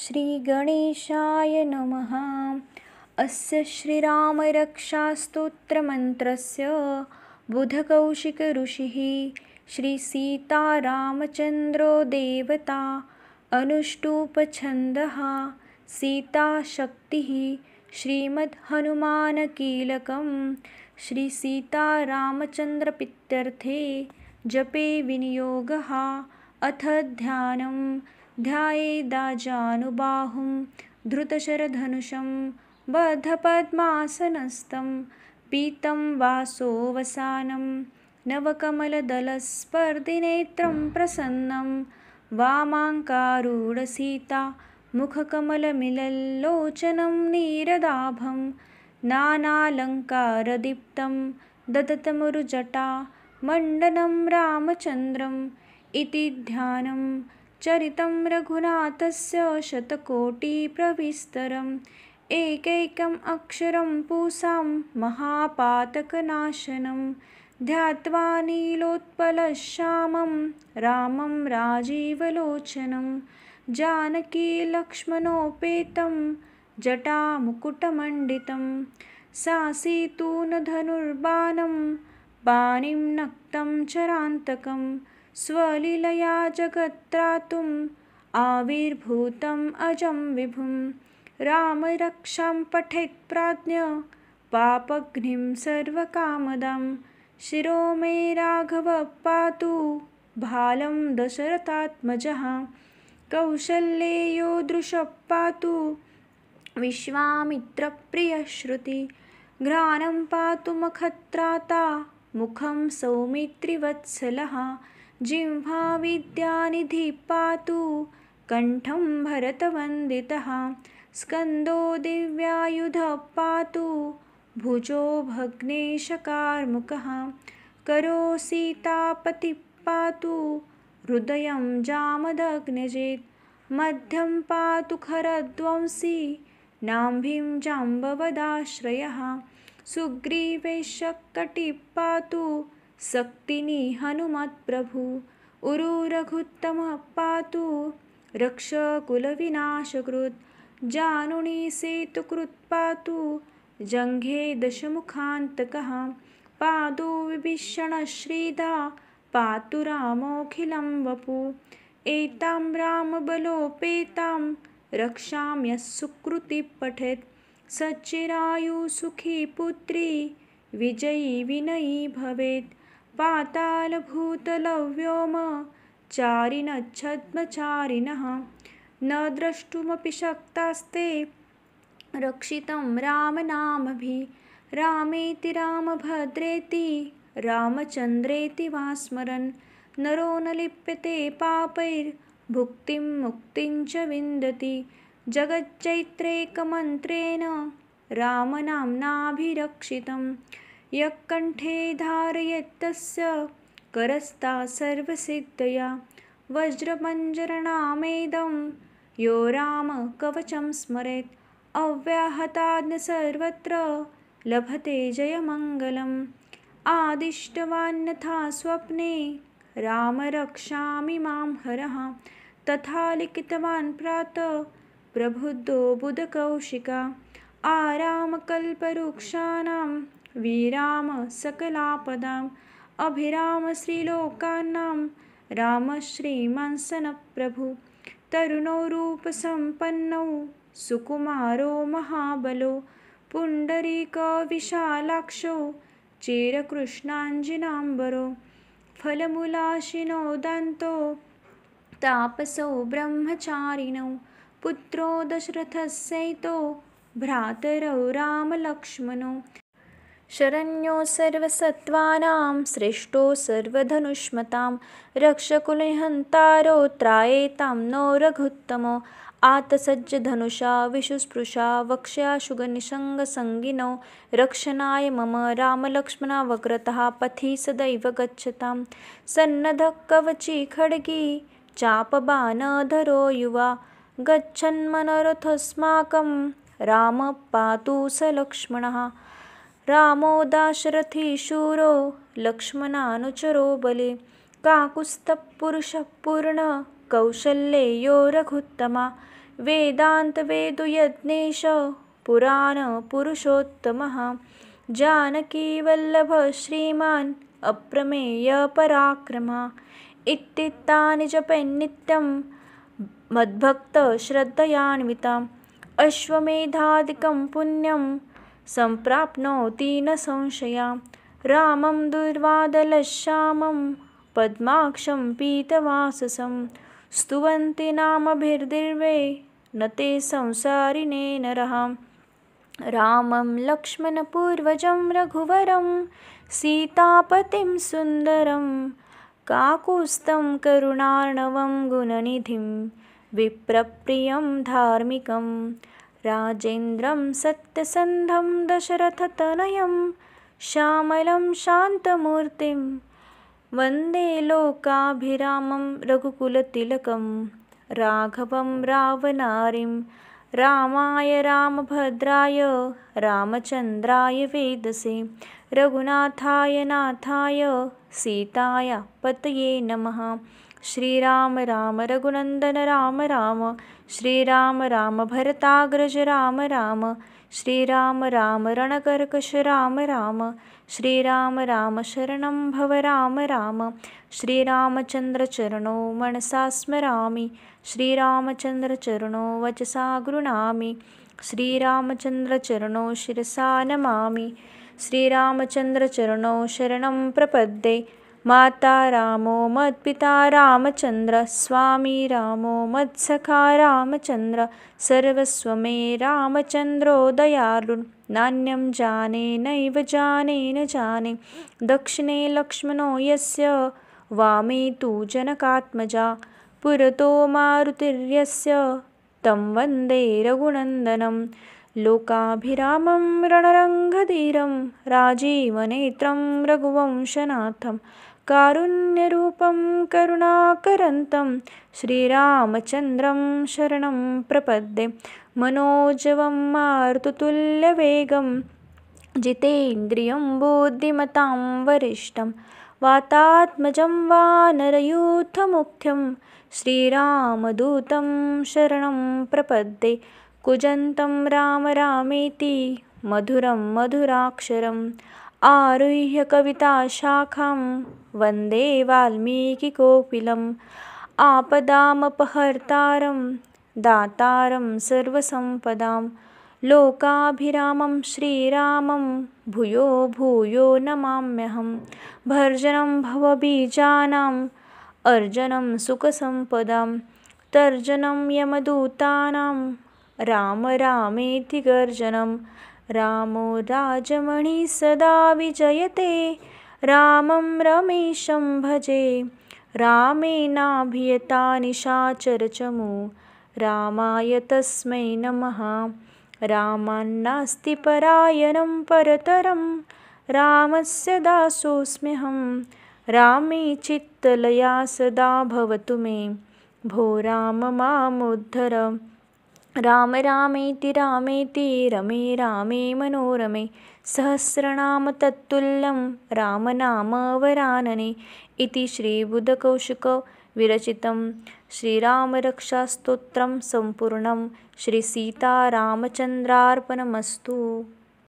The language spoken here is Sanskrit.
श्रीगणेशाय नमः अस्य श्रीरामरक्षास्तोत्रमन्त्रस्य बुधकौशिकऋषिः श्रीसीतारामचन्द्रो देवता अनुष्टूपछन्दः सीताशक्तिः श्रीमद् श्रीसीतारामचन्द्रपित्यर्थे जपे विनियोगः अथ ध्यानम् ध्यायेदाजानुबाहुं धृतशरधनुषं बधपद्मासनस्तं पीतं वासोऽवसानं नवकमलदलस्पर्दिनेत्रं प्रसन्नं वामाङ्कारूढसीता मुखकमलमिलल्लोचनं नीरदाभं नानालङ्कारदीप्तं दततमुरुजटा मण्डनं रामचन्द्रम् इति ध्यानम् चरितं रघुनाथस्य शतकोटिप्रविस्तरम् एकैकम् अक्षरं पूसां महापातकनाशनं ध्यात्वा नीलोत्पलश्यामं रामं राजीवलोचनं जानकीलक्ष्मणोपेतं जटामुकुटमण्डितं सासीतूनधनुर्बाणं पाणिं नक्तं चरान्तकम् स्वलीलया जगत्त्रातुम् आविर्भूतम् अजं विभुं रामरक्षां पठेत् प्राज्ञ पापघ्निं सर्वकामदं मे राघव पातु भालं दशरथात्मजः कौशल्येयोदृशः पातु विश्वामित्रप्रियश्रुति घ्राणं पातु मखत्राता मुखं सौमित्रिवत्सलः विद्यानिधि पातु कण्ठं भरतवन्दितः स्कन्दो दिव्यायुध पातु भुजो भग्नेशकार्मुकः सीतापति पातु हृदयं जामदग्नजेत् मध्यं पातु खरध्वंसी नाम्भीं जाम्बवदाश्रयः सुग्रीवेशक्कटिपातु शक्तिनि हनुमत्प्रभु उरुरघुत्तम पातु रक्षकुलविनाशकृत् पातु जङ्घे दशमुखान्तकः पादो विभीषणश्रीदा पातु रामोऽखिलं वपु एतां रामबलोपेतां रक्षां यः सुकृतिपठेत् सच्चिरायुसुखी पुत्री विजयी विनयी भवेत् पातालभूतलव्योम चारिणच्छद्मचारिणः न द्रष्टुमपि शक्तास्ते रक्षितं रामेति रामभद्रेति रामचन्द्रेति वा स्मरन् नरो न लिप्यते पापैर्भुक्तिं मुक्तिं च विन्दति जगच्चैत्रैकमन्त्रेण रामनाम्नाभिरक्षितम् यकंठे धारयेत्तस्य करस्ता सर्वसिद्धया वज्रपञ्जरणामेदं यो रामकवचं स्मरेत् अव्याहताद्न सर्वत्र लभते जयमङ्गलम् आदिष्टवान्नथा स्वप्ने राम रक्षामि मां हरः तथा लिखितवान् प्रातः प्रबुद्धो बुधकौशिका आरामकल्पवृक्षाणां विराम सकलापदाम् अभिराम श्रीलोकानां रामश्रीमंसनप्रभु तरुणौ रूपसम्पन्नौ सुकुमारो महाबलो पुण्डरीकविशालाक्षौ चिरकृष्णाञ्जिनाम्बरो फलमुलाशिनो दन्तो तापसौ ब्रह्मचारिणौ पुत्रो दशरथस्यैतो भ्रातरौ रामलक्ष्मणौ शरण्यो सर्वसत्त्वानां श्रेष्ठो सर्वधनुष्मतां रक्षकुलहन्तारो त्रायेतां नो रघुत्तमो आतसज्जधनुषा विशुस्पृशा वक्ष्याशुगनिषङ्गसङ्गिनो रक्षणाय मम रामलक्ष्मणावक्रतः पथि सदैव गच्छतां सन्नद्धः कवची खड्गी चापबानधरो युवा गच्छन्मनरथस्माकं रामः पातु लक्ष्मणः रामो दाशरथी शूरो लक्ष्मणानुचरो बले काकुस्तपुरुषपूर्ण कौशल्येयो रघुत्तमा वेदान्तवेदुयज्ञेश पुराणपुरुषोत्तमः जानकीवल्लभ श्रीमान् अप्रमेयपराक्रमा इत्तानि जपै नित्यं मद्भक्तश्रद्धयान्विता अश्वमेधादिकं पुण्यं सम्प्राप्नोति न संशया रामं दुर्वादलश्यामं पद्माक्षं पीतवाससं स्तुवन्ति नामभिर्दिर्वे न ते संसारिणे नरः रामं लक्ष्मणपूर्वजं रघुवरं सीतापतिं सुन्दरं काकुस्तं करुणार्णवं गुणनिधिं विप्रप्रियं धार्मिकम् राजेन्द्रं सत्यसन्धं दशरथतनयं श्यामलं शान्तमूर्तिं वन्दे लोकाभिरामं रघुकुलतिलकं राघवं रावनारीं रामाय रामभद्राय रामचन्द्राय वेदसे रघुनाथाय नाथाय सीताय पतये नमः श्रीराम राम रघुनन्दन राम राम श्रीराम राम भरताग्रज राम राम श्रीराम राम रणकर्कश राम राम श्रीराम राम शरणं भव राम राम श्रीरामचन्द्रचरणो स्मरामि श्रीरामचन्द्रचरणो वचसा गृणामि श्रीरामचन्द्रचरणो शिरसा नमामि श्रीरामचन्द्रचरणो शरणं प्रपद्ये माता रामो मत्पिता रामचन्द्र स्वामी रामो मत्सखा रामचन्द्र सर्वस्व मे रामचन्द्रो दयालु नान्यं जाने नैव जाने न जाने दक्षिणे लक्ष्मणो यस्य वामे तु जनकात्मजा पुरतो मारुतिर्यस्य तं वन्दे रघुनन्दनं लोकाभिरामं रणरङ्गधीरं राजीवनेत्रं रघुवंशनाथम् कारुण्यरूपं करुणाकरन्तं श्रीरामचन्द्रं शरणं प्रपद्ये मनोजवं मार्तुतुल्यवेगं जितेन्द्रियं बुद्धिमतां वरिष्ठं वातात्मजं वा नरयूथमुख्यं श्रीरामदूतं शरणं प्रपद्ये कुजन्तं राम रामेति मधुरं मधुराक्षरम् आरुह्य कविताशाखां वन्दे वाल्मीकिकोकिलम् आपदामपहर्तारं दातारं सर्वसम्पदां लोकाभिरामं श्रीरामं भूयो भूयो नमाम्यहं भर्जनं भवबीजानाम् अर्जनं सुखसम्पदां तर्जनं यमदूतानां राम रामेति गर्जनं रामो राजमणि सदा विजयते रामं रमेशं भजे निशाचरचमु रामाय तस्मै नमः रामान्नास्ति परायणं परतरं रामस्य दासोऽस्म्यहं रामे चित्तलया सदा भवतु मे भो राम मामुद्धर राम रामेति रामेति रमे रामे मनोरमे सहस्रनामतत्तुल्यं रामनामवरानने इति विरचितं श्रीरामरक्षास्तोत्रं सम्पूर्णं श्रीसीतारामचन्द्रार्पणमस्तु